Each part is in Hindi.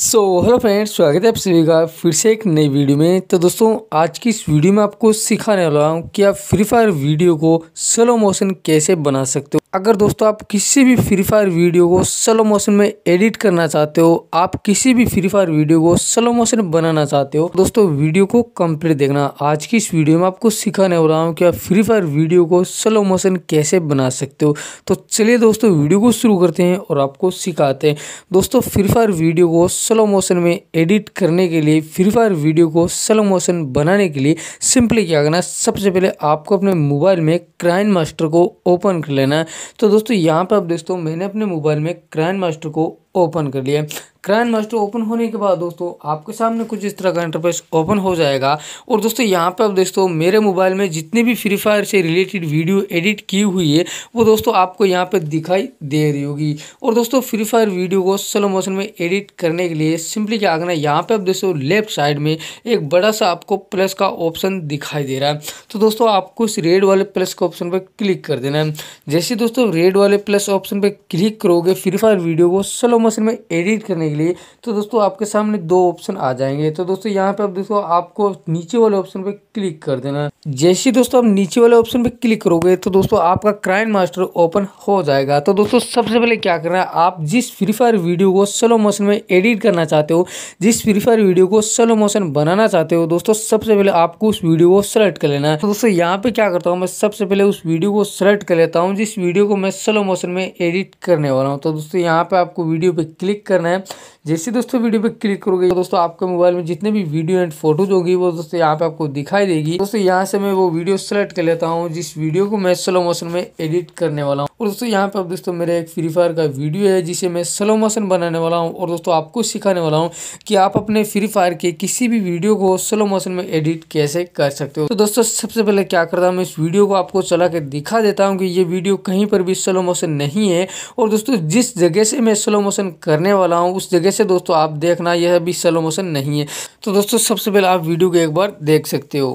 सो हेलो फ्रेंड्स स्वागत है आप सभी का फिर से एक नई वीडियो में तो दोस्तों आज की इस वीडियो में आपको सिखाने वाला हूँ कि आप फ्री फायर वीडियो को स्लो मोशन कैसे बना सकते हो अगर दोस्तों आप किसी भी फ्री फायर वीडियो को स्लो मोशन में एडिट करना चाहते हो आप किसी भी फ्री फायर वीडियो को स्लो मोशन बनाना चाहते हो दोस्तों वीडियो को कंप्लीट देखना आज की इस वीडियो में आपको सिखाने वाला हूँ कि आप फ्री फायर वीडियो को स्लो मोशन कैसे बना सकते हो तो चलिए दोस्तों वीडियो को शुरू करते हैं और आपको सिखाते हैं दोस्तों फ्री फायर वीडियो को स्लो मोशन में एडिट करने के लिए फ्री फायर वीडियो को स्लो मोशन बनाने के लिए सिंपली क्या करना सबसे पहले आपको अपने मोबाइल में क्राइन मास्टर को ओपन कर लेना है तो दोस्तों यहाँ पर आप दोस्तों मैंने अपने मोबाइल में क्राइन मास्टर को ओपन कर लिया क्राइन मास्टर ओपन होने के बाद दोस्तों आपके सामने कुछ इस तरह का इंटरफेस ओपन हो जाएगा और दोस्तों यहाँ पर अब दोस्तों मेरे मोबाइल में जितने भी फ्री फायर से रिलेटेड वीडियो एडिट की हुई है वो दोस्तों आपको यहाँ पर दिखाई दे रही होगी और दोस्तों फ्री फायर वीडियो को स्लो मोशन में एडिट करने के लिए सिंपली क्या करना है यहाँ पर अब दोस्तों लेफ्ट साइड में एक बड़ा सा आपको प्लस का ऑप्शन दिखाई दे रहा है तो दोस्तों आपको इस रेड वाले प्लस के ऑप्शन पर क्लिक कर देना है जैसे दोस्तों रेड वाले प्लस ऑप्शन पर क्लिक करोगे फ्री फायर वीडियो को स्लो मोशन में एडिट करने के लिए तो दोस्तों आपके सामने दो ऑप्शन आ जाएंगे तो दोस्तों यहाँ पे आप दोस्तों आपको नीचे वाले ऑप्शन पे क्लिक कर देना जैसे दोस्तों आप नीचे वाले ऑप्शन पे क्लिक करोगे तो दोस्तों आपका क्राइम मास्टर ओपन हो जाएगा तो दोस्तों सबसे पहले क्या करना है आप जिस फ्री फायर वीडियो को स्लो मोशन में एडिट करना चाहते हो जिस फ्री फायर वीडियो को स्लो मोशन बनाना चाहते हो दोस्तों सबसे पहले आपको उस वीडियो को सेलेक्ट कर लेना है तो दोस्तों यहाँ पे क्या करता हूँ मैं सबसे पहले उस वीडियो को सेलेक्ट कर लेता हूँ जिस वीडियो को मैं स्लो मोशन में एडिट करने वाला हूँ तो दोस्तों यहाँ पे आपको वीडियो पे क्लिक करना है जैसे दोस्तों वीडियो पे क्लिक करोगे तो दोस्तों आपके मोबाइल में जितने भी वीडियो एंड फोटोज होगी वो दोस्तों यहाँ पे आपको दिखाई देगी दोस्तों यहाँ से मैं वो वीडियो सेलेक्ट कर लेता हूँ जिस वीडियो को मैं स्लो मोशन में एडिट करने वाला हूँ और दोस्तों यहाँ पर दोस्तों मेरा एक फ्री फायर का वीडियो है जिसे मैं स्लो मोशन बनाने वाला हूँ और दोस्तों आपको सिखाने वाला हूँ कि आप अपने फ्री फायर के किसी भी वीडियो को स्लो मोशन में एडिट कैसे कर सकते हो तो दोस्तों सबसे पहले क्या करता हूँ मैं इस वीडियो को आपको चला के दिखा देता हूँ कि ये वीडियो कहीं पर भी स्लो मोशन नहीं है और दोस्तों जिस जगह से मैं स्लो मोशन करने वाला हूँ उस जगह से दोस्तों आप देखना यह भी स्लो मोशन नहीं है तो दोस्तों सबसे पहले आप वीडियो को एक बार देख सकते हो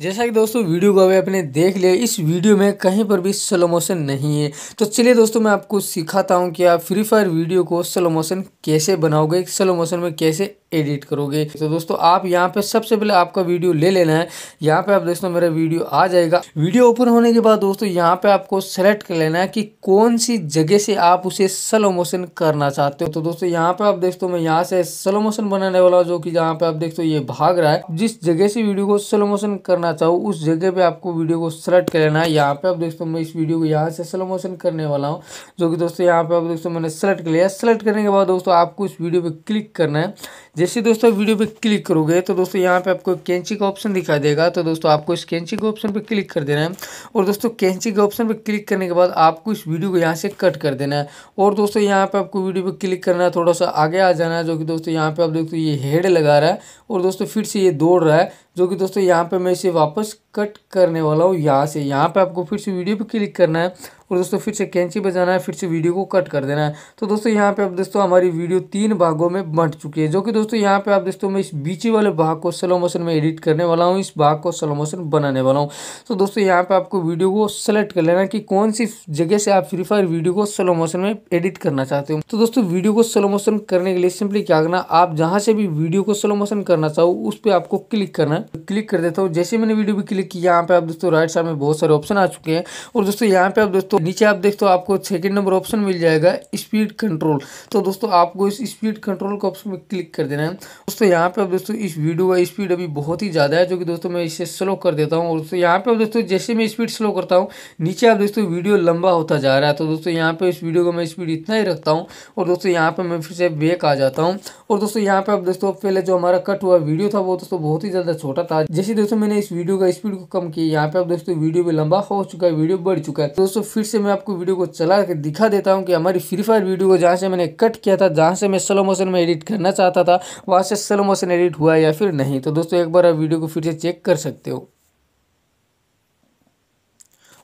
जैसा कि दोस्तों वीडियो को अभी आपने देख लिया इस वीडियो में कहीं पर भी स्लो मोशन नहीं है तो चलिए दोस्तों मैं आपको सिखाता हूं कि आप फ्री फायर वीडियो को स्लो मोशन कैसे बनाओगे स्लो मोशन में कैसे एडिट करोगे तो दोस्तों आप यहाँ पे सबसे पहले आपका वीडियो ले लेना है यहाँ पे आप दोस्तों मेरा वीडियो आ जाएगा वीडियो ओपन होने के बाद दोस्तों यहाँ पे आपको सेलेक्ट कर लेना है कि कौन सी जगह से आप उसे स्लो मोशन करना चाहते हो तो दोस्तों यहाँ पे आप दोस्तों मैं यहाँ से स्लो मोशन बनाने वाला जो की यहाँ पे आप देखते हो ये भाग रहा है जिस जगह से वीडियो को स्लो मोशन करना करना चाहो उस जगह पे आपको वीडियो को सेलेक्ट कर लेना है यहाँ पे आप दोस्तों मैं इस वीडियो को यहाँ से स्लो मोशन करने वाला हूँ जो कि दोस्तों यहाँ पे आप दोस्तों मैंने सेलेक्ट कर लिया सेलेक्ट करने के बाद दोस्तों आपको इस वीडियो पर क्लिक करना है जैसे दोस्तों वीडियो पे क्लिक करोगे तो दोस्तों यहाँ पे आपको कैंची का ऑप्शन दिखाई देगा तो दोस्तों आपको इस कैंची के ऑप्शन पे क्लिक कर देना है और दोस्तों कैंची के ऑप्शन पे क्लिक करने के बाद आपको इस वीडियो को यहाँ से कट कर देना है और दोस्तों यहाँ पे आपको वीडियो पे क्लिक करना है थोड़ा सा आगे आ जाना है जो कि दोस्तों यहाँ पर आप देखते ये हेड लगा रहा है और दोस्तों फिर से ये दौड़ रहा है जो कि दोस्तों यहाँ पर मैं इसे वापस कट करने वाला हूँ यहाँ से यहाँ पर आपको फिर से वीडियो पर क्लिक करना है और दोस्तों फिर से कैंची बजाना है फिर से वीडियो को कट कर देना है तो दोस्तों यहाँ पे आप दोस्तों हमारी वीडियो तीन भागों में बंट चुकी है जो कि दोस्तों यहाँ पे आप दोस्तों मैं इस बीच वाले भाग को स्लो मोशन में एडिट करने वाला हूँ इस भाग को स्लो मोशन बनाने वाला हूँ तो दोस्तों यहाँ पर आपको वीडियो को सेलेक्ट कर लेना कि कौन सी जगह से आप फ्री फायर वीडियो को स्लो मोशन में एडिट करना चाहते हो तो दोस्तों वीडियो को स्लो मोशन करने के लिए सिंपली क्या करना आप जहाँ से भी वीडियो को स्लो मोशन करना चाहो उस पर आपको क्लिक करना है क्लिक तो कर देता हूँ जैसे मैंने वीडियो भी क्लिक किया यहाँ पे आप दोस्तों राइट साइड में बहुत सारे ऑप्शन आ चुके हैं और दोस्तों यहाँ पे आप दोस्तों तो नीचे आप देखते हो आपको सेकेंड नंबर ऑप्शन मिल जाएगा स्पीड कंट्रोल तो दोस्तों आपको इस स्पीड कंट्रोल का ऑप्शन में क्लिक कर देना है दोस्तों यहाँ पे अब दोस्तों इस वीडियो का स्पीड अभी बहुत ही ज़्यादा है जो कि दोस्तों मैं इसे स्लो कर देता हूँ और दोस्तों यहाँ पे अब दोस्तों जैसे मैं स्पीड स्लो करता हूँ नीचे आप दोस्तों वीडियो लंबा होता जा रहा है तो दोस्तों यहाँ पे इस वीडियो का मैं स्पीड इतना ही रखता हूँ और दोस्तों यहाँ पर मैं फिर से बेक आ जाता हूँ और दोस्तों यहाँ पे अब दोस्तों पहले जो हमारा कट हुआ वीडियो था वो दोस्तों बहुत ही ज़्यादा छोटा था जैसे दोस्तों मैंने इस वीडियो का स्पीड को कम किया यहाँ पे अब दोस्तों वीडियो भी लंबा हो चुका है वीडियो बढ़ चुका है तो दोस्तों फिर से मैं आपको वीडियो को चला के दिखा देता हूँ कि हमारी फ्री फायर वीडियो को जहाँ से मैंने कट किया था जहाँ से मैं स्लो मोशन में एडिट करना चाहता था वहाँ से स्लो मोशन एडिट हुआ या फिर नहीं तो दोस्तों एक बार आप वीडियो को फिर से चेक कर सकते हो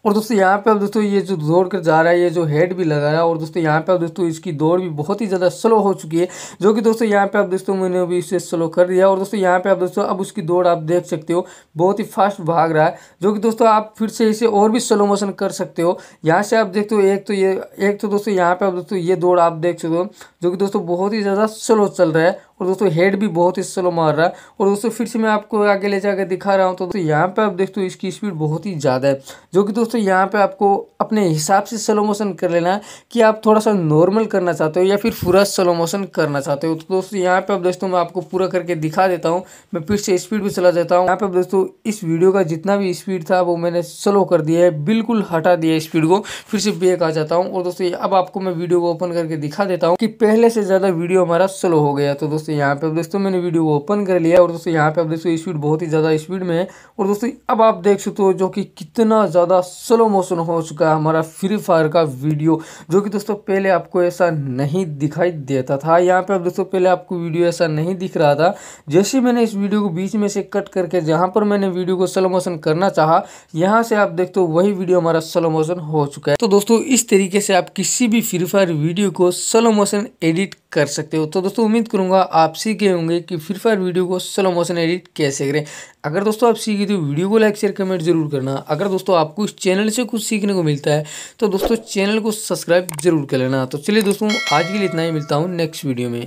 और दोस्तों यहाँ पे अब दोस्तों ये जो दौड़ कर जा रहा है ये जो हेड भी लगा रहा है और दोस्तों यहाँ पे अब दोस्तों इसकी दौड़ भी बहुत ही ज़्यादा स्लो हो चुकी है जो कि दोस्तों यहाँ पे आप दोस्तों मैंने अभी इसे स्लो कर दिया और दोस्तों यहाँ पे आप दोस्तों अब उसकी दौड़ आप देख सकते हो बहुत ही फास्ट भाग रहा है जो कि दोस्तों आप फिर से इसे और भी स्लो मोशन कर सकते हो यहाँ से आप देखते हो एक तो ये एक तो दोस्तों यहाँ पे आप दोस्तों ये दौड़ आप देख सकते हो जो कि दोस्तों बहुत ही ज़्यादा स्लो चल रहा है और दोस्तों हेड भी बहुत ही स्लो मार रहा है और दोस्तों फिर से मैं आपको आगे ले जाकर दिखा रहा हूँ तो दोस्तों यहाँ पे आप देखते हो इसकी स्पीड बहुत ही ज़्यादा है जो कि दोस्तों यहाँ पे आपको अपने हिसाब से स्लो मोशन कर लेना है कि आप थोड़ा सा नॉर्मल करना चाहते हो या फिर पूरा स्लो मोशन करना चाहते हो तो दोस्तों यहाँ पे आप दोस्तों मैं आपको पूरा करके दिखा देता हूँ मैं फिर से स्पीड भी चला जाता हूँ यहाँ पे दोस्तों इस वीडियो का जितना भी स्पीड था वो मैंने स्लो कर दिया है बिल्कुल हटा दिया स्पीड को फिर से ब्रेक आ जाता हूँ और दोस्तों अब आपको मैं वीडियो को ओपन करके दिखा देता हूँ कि पहले से ज़्यादा वीडियो हमारा स्लो हो गया तो दोस्तों दोस्तों यहाँ पे दोस्तों मैंने वीडियो ओपन कर लिया और दोस्तों यहाँ पे आप दोस्तों स्पीड बहुत ही ज़्यादा स्पीड में है और दोस्तों अब आप देख सकते हो जो कि कितना ज़्यादा स्लो मोशन हो चुका है हमारा फ्री फायर का वीडियो जो कि दोस्तों पहले आपको ऐसा नहीं दिखाई देता था यहाँ पर दोस्तों पहले आपको वीडियो ऐसा नहीं दिख रहा था जैसे मैंने इस वीडियो को बीच में से कट करके जहाँ पर मैंने वीडियो को स्लो मोशन करना चाह यहाँ से आप देखते हो वही वीडियो हमारा स्लो मोशन हो चुका है तो दोस्तों इस तरीके से आप किसी भी फ्री फायर वीडियो को स्लो मोशन एडिट कर सकते हो तो दोस्तों उम्मीद करूंगा आप आप सीखे होंगे कि फ्री फायर वीडियो को स्लो मोशन एडिट कैसे करें अगर दोस्तों आप सीखे तो वीडियो को लाइक शेयर कमेंट जरूर करना अगर दोस्तों आपको इस चैनल से कुछ सीखने को मिलता है तो दोस्तों चैनल को सब्सक्राइब जरूर कर लेना तो चलिए दोस्तों आज के लिए इतना ही मिलता हूँ नेक्स्ट वीडियो में